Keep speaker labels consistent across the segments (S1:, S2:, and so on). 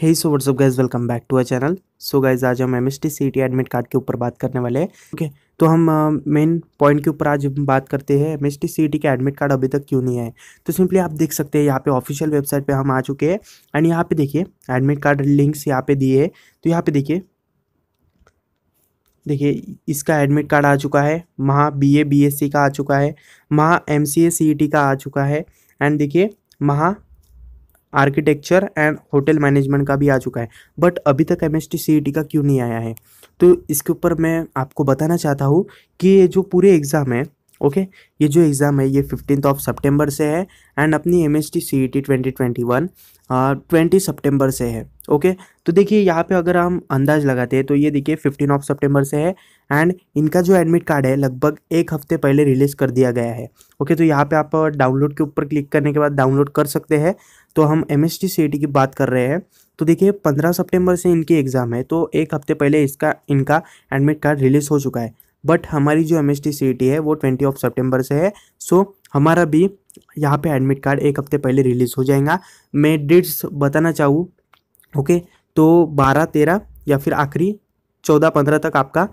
S1: Hey so WhatsApp guys welcome back to our channel so guys आज हम M S T C T admit card के ऊपर बात करने वाले हैं ओके okay, तो हम मेन uh, पॉइंट के ऊपर आज बात करते हैं M S T C T का एडमिट कार्ड अभी तक क्यों नहीं है तो सिंपली आप देख सकते हैं यहाँ पे ऑफिशियल वेबसाइट पे हम आ चुके हैं एंड यहाँ पे देखिए एडमिट कार्ड लिंक्स यहाँ पे दिए है तो यहाँ पे देखिए देखिए इसका एडमिट कार्ड आ चुका है Maha B A B S C का आ चुका है महा एम सी ए सी ई टी का आ चुका है एंड देखिए महा आर्किटेक्चर एंड होटल मैनेजमेंट का भी आ चुका है बट अभी तक एम एस e का क्यों नहीं आया है तो इसके ऊपर मैं आपको बताना चाहता हूँ कि ये जो पूरे एग्ज़ाम है ओके ये जो एग्ज़ाम है ये फिफ्टीन ऑफ सितंबर से है एंड अपनी M S T C E T twenty twenty one twenty से है ओके okay? तो देखिए यहाँ पे अगर हम अंदाज लगाते हैं तो ये देखिए फिफ्टीन ऑफ सितंबर से है एंड इनका जो एडमिट कार्ड है लगभग एक हफ्ते पहले रिलीज़ कर दिया गया है ओके okay? तो यहाँ पे आप डाउनलोड के ऊपर क्लिक करने के बाद डाउनलोड कर सकते हैं तो हम M S T C E T की बात कर रहे हैं तो देखिए पंद्रह सितंबर से इनकी एग्ज़ाम है तो एक हफ्ते पहले इसका इनका एडमिट कार्ड रिलीज़ हो चुका है बट हमारी जो M S T C T है वो ट्वेंटी ऑफ सेप्टेम्बर से है सो हमारा भी यहाँ पे एडमिट कार्ड एक हफ्ते पहले रिलीज़ हो जाएगा मैं डेट्स बताना चाहूँ ओके तो बारह तेरह या फिर आखिरी चौदह पंद्रह तक आपका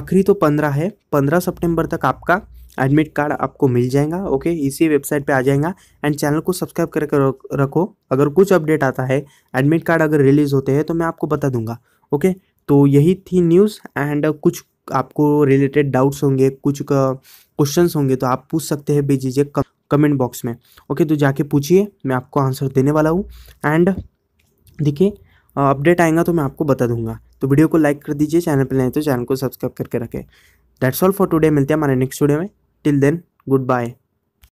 S1: आखिरी तो पंद्रह है पंद्रह सितंबर तक आपका एडमिट कार्ड आपको मिल जाएगा ओके इसी वेबसाइट पे आ जाएगा एंड चैनल को सब्सक्राइब करके रखो अगर कुछ अपडेट आता है एडमिट कार्ड अगर रिलीज़ होते हैं तो मैं आपको बता दूंगा ओके तो यही थी न्यूज़ एंड कुछ आपको रिलेटेड डाउट्स होंगे कुछ क्वेश्चन होंगे तो आप पूछ सकते हैं बेझिझक कमेंट बॉक्स में ओके तो जाके पूछिए मैं आपको आंसर देने वाला हूँ एंड देखिए अपडेट आएगा तो मैं आपको बता दूंगा तो वीडियो को लाइक कर दीजिए चैनल पर नहीं तो चैनल को सब्सक्राइब करके रखें दैट्स ऑल फॉर टुडे मिलते हैं हमारे नेक्स्ट वीडियो में टिल देन गुड बाय